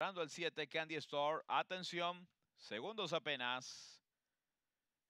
Entrando al 7, Candy Store. Atención, segundos apenas.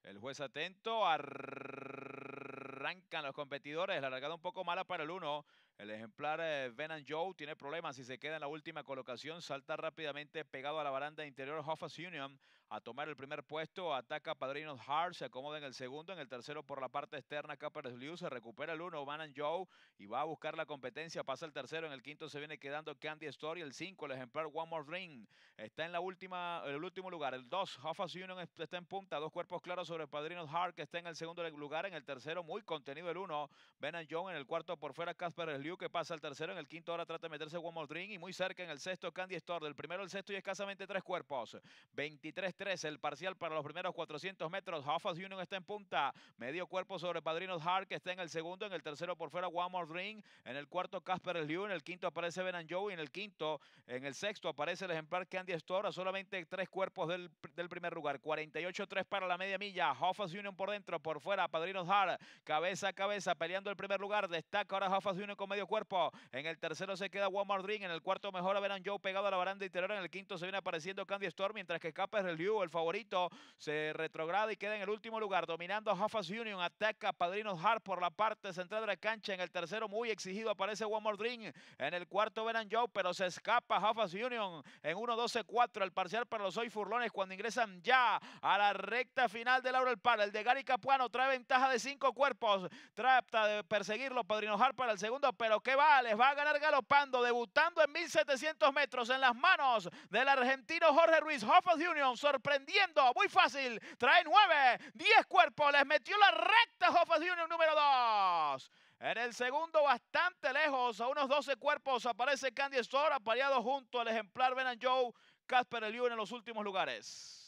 El juez atento. Arrancan los competidores. La largada un poco mala para el 1. El ejemplar eh, Ben and Joe tiene problemas y se queda en la última colocación. Salta rápidamente pegado a la baranda interior Hoffas Union a tomar el primer puesto. Ataca Padrinos Hart, se acomoda en el segundo. En el tercero por la parte externa Capers Liu se recupera el uno. and Joe y va a buscar la competencia. Pasa el tercero. En el quinto se viene quedando Candy Story. El cinco, el ejemplar One More Ring Está en la última, el último lugar. El dos, Hoffas Union está en punta. Dos cuerpos claros sobre Padrinos Hart que está en el segundo lugar. En el tercero muy contenido el uno. Venan Joe en el cuarto por fuera Casper Liu que pasa al tercero. En el quinto ahora trata de meterse One More Dream. Y muy cerca en el sexto Candy Store. Del primero al sexto y escasamente tres cuerpos. 23-3 el parcial para los primeros 400 metros. Hoffa's Union está en punta. Medio cuerpo sobre Padrinos Hart que está en el segundo. En el tercero por fuera One More Dream. En el cuarto Casper Liu. En el quinto aparece Ben Joe. Y en el quinto, en el sexto aparece el ejemplar Candy Store. solamente tres cuerpos del, del primer lugar. 48-3 para la media milla. Hoffa's Union por dentro. Por fuera Padrinos Hart. Cabeza a cabeza peleando el primer lugar. Destaca ahora Hoffa's Union con cuerpo. En el tercero se queda Walmart Dream. En el cuarto mejor a Veran Joe pegado a la baranda interior. En el quinto se viene apareciendo Candy Storm. Mientras que el review el favorito, se retrograda y queda en el último lugar. Dominando a Hafas Union. Ataca Padrino Hart por la parte central de la cancha. En el tercero, muy exigido, aparece Walmart Dream. En el cuarto, Veran Joe, pero se escapa Hafas Union. En 1-12-4 el parcial para los hoy furlones cuando ingresan ya a la recta final de El Par. El de Gary Capuano trae ventaja de cinco cuerpos. Trata de perseguirlo Padrino Hart para el segundo, pero que va? Les va a ganar galopando, debutando en 1700 metros en las manos del argentino Jorge Ruiz Hoffman Union, sorprendiendo, muy fácil, trae 9, 10 cuerpos, les metió la recta Hoffman Union número 2. En el segundo, bastante lejos, a unos 12 cuerpos, aparece Candy Store, apareado junto al ejemplar Ben Joe, Casper Liu en los últimos lugares.